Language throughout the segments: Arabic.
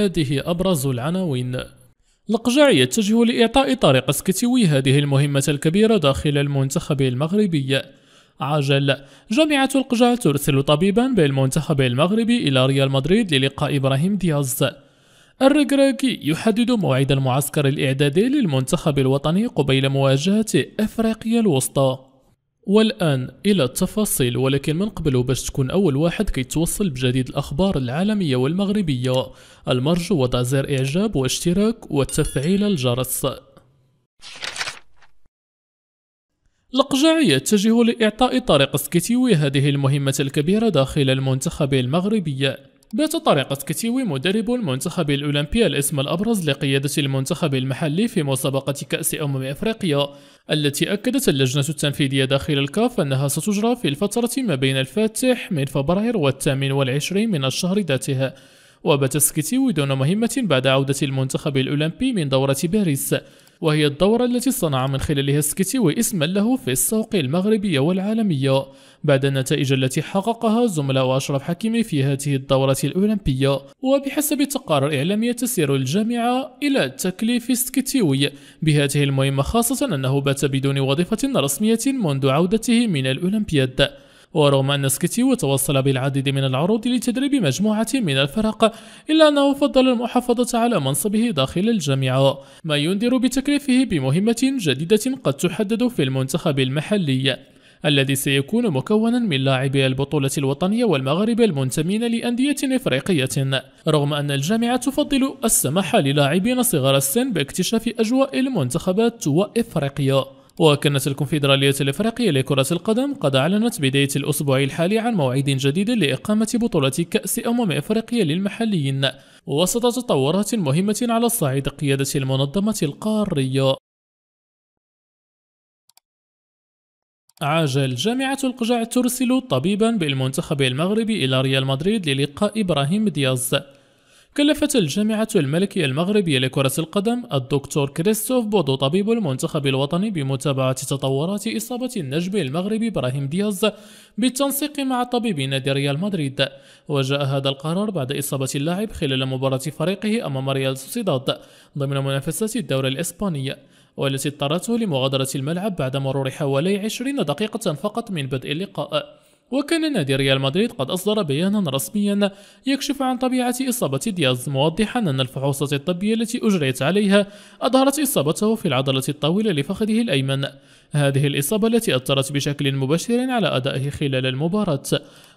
هذه أبرز العناوين لقجع يتجه لإعطاء طارق سكتوي هذه المهمة الكبيرة داخل المنتخب المغربي عجل جامعة القجع ترسل طبيبا بالمنتخب المغربي إلى ريال مدريد للقاء إبراهيم دياز الركراكي يحدد موعد المعسكر الإعدادي للمنتخب الوطني قبيل مواجهة أفريقيا الوسطى والآن إلى التفاصيل ولكن من قبل باش تكون أول واحد كيتوصل بجديد الأخبار العالمية والمغربية المرجو وضع زر إعجاب واشتراك وتفعيل الجرس القجعية تتجه لإعطاء طارق سكيتيوي هذه المهمة الكبيرة داخل المنتخب المغربي بات طريقة كتيوي مدرب المنتخب الأولمبي الاسم الأبرز لقيادة المنتخب المحلي في مسابقة كأس أمم أفريقيا التي أكدت اللجنة التنفيذية داخل الكاف أنها ستجرى في الفترة ما بين الفاتح من فبراير والثامن والعشرين من الشهر ذاته وبتسكتيوي دون مهمة بعد عودة المنتخب الأولمبي من دورة باريس وهي الدورة التي صنع من خلالها سكيتيوي اسما له في السوق المغربية والعالمية بعد النتائج التي حققها زملاء أشرف حكيمي في هذه الدورة الأولمبية وبحسب تقارير إعلامية تسير الجامعة إلى تكليف سكيتيوي بهذه المهمة خاصة أنه بات بدون وظيفة رسمية منذ عودته من الأولمبياد ورغم أن سكيتيو وتوصل بالعديد من العروض لتدريب مجموعة من الفرق إلا أنه فضل المحافظة على منصبه داخل الجامعة ما ينذر بتكليفه بمهمة جديدة قد تحدد في المنتخب المحلي الذي سيكون مكونا من لاعبي البطولة الوطنية والمغاربة المنتمين لأندية إفريقية رغم أن الجامعة تفضل السماح للاعبين صغار السن باكتشاف أجواء المنتخبات وإفريقيا وكانت الكونفدرالية الإفريقية لكرة القدم قد أعلنت بداية الأسبوع الحالي عن موعد جديد لإقامة بطولة كأس أمم إفريقيا للمحليين وسط تطورات مهمة على صعيد قيادة المنظمة القارية عاجل جامعة القجع ترسل طبيبا بالمنتخب المغربي إلى ريال مدريد للقاء إبراهيم دياز كلفت الجامعة الملكية المغربية لكرة القدم الدكتور كريستوف بودو طبيب المنتخب الوطني بمتابعة تطورات إصابة النجم المغربي إبراهيم دياز بالتنسيق مع طبيب نادي ريال مدريد وجاء هذا القرار بعد إصابة اللاعب خلال مباراة فريقه أمام ريال سوسيداد ضمن منافسات الدوري الإسباني والتي اضطرته لمغادرة الملعب بعد مرور حوالي 20 دقيقة فقط من بدء اللقاء وكان نادي ريال مدريد قد أصدر بيانا رسميا يكشف عن طبيعة إصابة دياز موضحا أن الفحوصات الطبية التي أجريت عليها أظهرت إصابته في العضلة الطويلة لفخذه الأيمن هذه الإصابة التي أثرت بشكل مباشر على أدائه خلال المباراة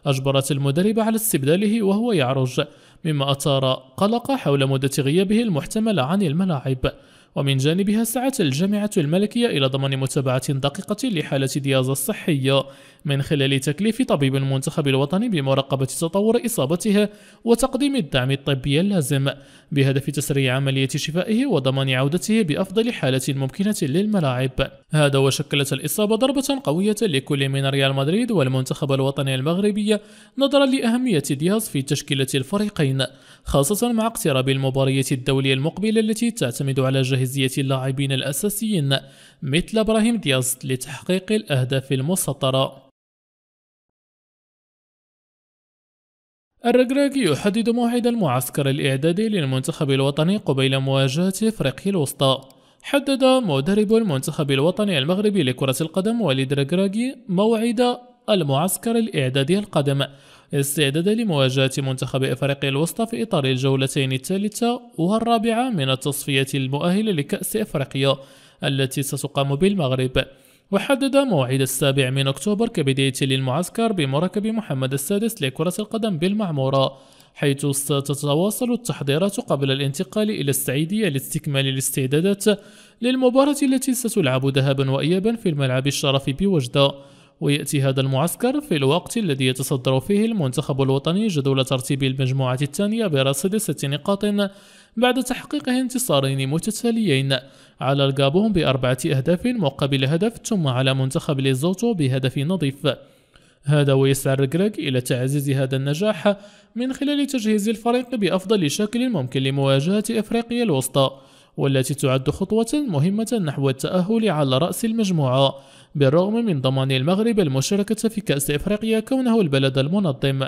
أجبرت المدرب على استبداله وهو يعرج مما أثار قلق حول مدة غيابه المحتملة عن الملاعب ومن جانبها سعت الجامعة الملكية إلى ضمان متابعة دقيقة لحالة دياز الصحية من خلال تكليف طبيب المنتخب الوطني بمراقبة تطور إصابته وتقديم الدعم الطبي اللازم بهدف تسريع عملية شفائه وضمان عودته بأفضل حالة ممكنة للملاعب هذا وشكلت الإصابة ضربة قوية لكل من ريال مدريد والمنتخب الوطني المغربي نظرا لأهمية دياز في تشكيلة الفريقين خاصة مع اقتراب المباراة الدولية المقبلة التي تعتمد على جاهزية اللاعبين الأساسيين مثل إبراهيم دياز لتحقيق الأهداف المسطرة الركراكي يحدد موعد المعسكر الإعدادي للمنتخب الوطني قبيل مواجهة إفريقيا الوسطى حدد مدرب المنتخب الوطني المغربي لكرة القدم وليد ركراكي موعد المعسكر الإعدادي القادم استعدادا لمواجهة منتخب إفريقيا الوسطى في إطار الجولتين الثالثة والرابعة من التصفية المؤهلة لكأس إفريقيا التي ستقام بالمغرب وحدد موعد السابع من أكتوبر كبداية للمعسكر بمركب محمد السادس لكرة القدم بالمعمورة حيث ستتواصل التحضيرات قبل الانتقال إلى السعيدية لاستكمال الاستعدادات للمباراة التي ستلعب ذهبا وإيابا في الملعب الشرفي بوجدة ويأتي هذا المعسكر في الوقت الذي يتصدر فيه المنتخب الوطني جدول ترتيب المجموعة الثانية برصيد ست نقاط بعد تحقيقه انتصارين متتاليين على الغابون بأربعة أهداف مقابل هدف ثم على منتخب ليزوتو بهدف نظيف هذا ويسعى غريغ إلى تعزيز هذا النجاح من خلال تجهيز الفريق بأفضل شكل ممكن لمواجهة أفريقيا الوسطى والتي تعد خطوة مهمة نحو التأهل على رأس المجموعة بالرغم من ضمان المغرب المشاركة في كأس إفريقيا كونه البلد المنظم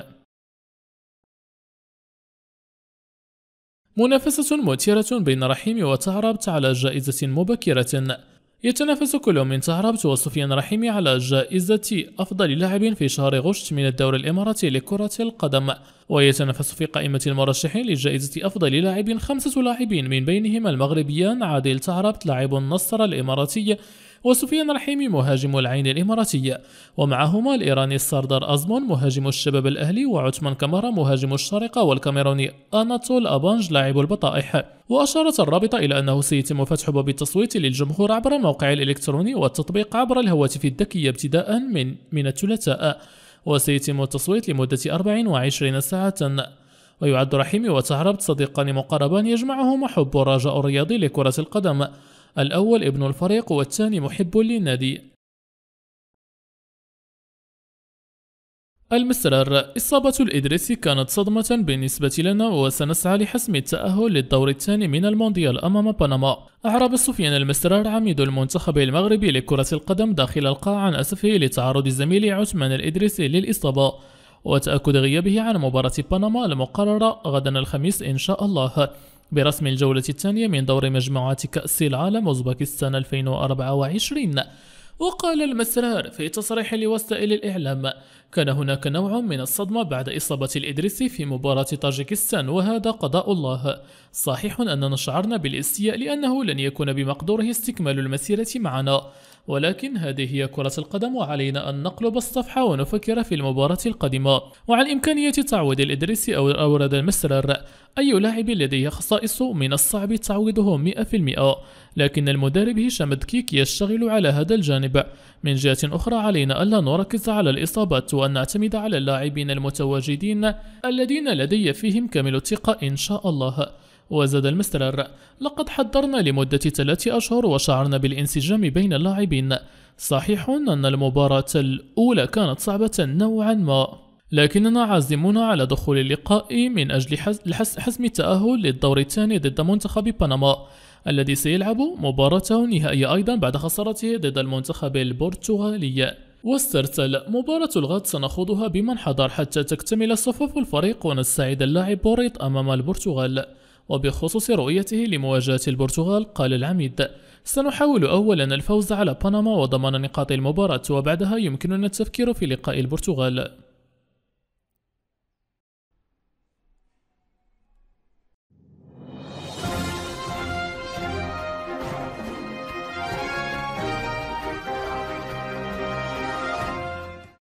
منافسة مثيرة بين رحيم وتهربت على جائزة مبكرة يتنافس كل من تهربت وسفيان رحيمي على جائزة أفضل لاعب في شهر غشت من الدوري الإماراتي لكرة القدم ويتنافس في قائمة المرشحين لجائزة أفضل لاعب خمسة لاعبين من بينهم المغربيان عادل تهربت لاعب النصر الإماراتي وسفيان رحيمي مهاجم العين الإماراتية ومعهما الإيراني السردار أزمون مهاجم الشباب الأهلي وعثمان كمارا مهاجم الشارقة والكاميروني أناتول أبانج لاعب البطائح وأشارت الرابطة إلى أنه سيتم فتح باب التصويت للجمهور عبر الموقع الإلكتروني والتطبيق عبر الهواتف الذكية ابتداء من من الثلاثاء وسيتم التصويت لمدة 24 ساعة ويعد رحيمي وتهرب صديقان مقربان يجمعهما حب الرجاء الرياضي لكرة القدم الأول ابن الفريق والثاني محب للنادي المسرار إصابة الإدريسي كانت صدمة بالنسبة لنا وسنسعى لحسم التأهل للدور الثاني من المونديال أمام بنما أعرب سفيان المسرار عميد المنتخب المغربي لكرة القدم داخل القاعة عن أسفه لتعرض زميله عثمان الإدريسي للإصابة وتأكد غيابه عن مباراة بنما المقررة غدا الخميس إن شاء الله برسم الجولة الثانية من دور مجموعة كأس العالم أوزباكستان 2024 وقال المسرار في تصريح لوسائل الإعلام كان هناك نوع من الصدمة بعد إصابة الإدريسي في مباراة طاجكستان وهذا قضاء الله صحيح أننا شعرنا بالاستياء لأنه لن يكون بمقدوره استكمال المسيرة معنا ولكن هذه هي كرة القدم وعلينا أن نقلب الصفحة ونفكر في المباراة القادمة وعن إمكانية تعويض الإدريسي أو أورد المسرار أي لاعب لديه خصائص من الصعب تعويضه 100% لكن المدرب هشام دكيك يشتغل على هذا الجانب من جهة أخرى علينا ألا نركز على الإصابات وأن نعتمد على اللاعبين المتواجدين الذين لدي فيهم كامل الثقة إن شاء الله وزاد المسترر لقد حضرنا لمدة ثلاث أشهر وشعرنا بالانسجام بين اللاعبين صحيح أن المباراة الأولى كانت صعبة نوعا ما لكننا عازمون على دخول اللقاء من أجل حسم التأهل للدور الثاني ضد منتخب بنما الذي سيلعب مباراته النهائية أيضا بعد خسارته ضد المنتخب البرتغالي واسترسل مباراة الغد سنخوضها بمن حضر حتى تكتمل صفوف الفريق ونستعيد اللاعب بوريط أمام البرتغال وبخصوص رؤيته لمواجهة البرتغال قال العميد سنحاول أولا الفوز على بنما وضمان نقاط المباراة وبعدها يمكننا التفكير في لقاء البرتغال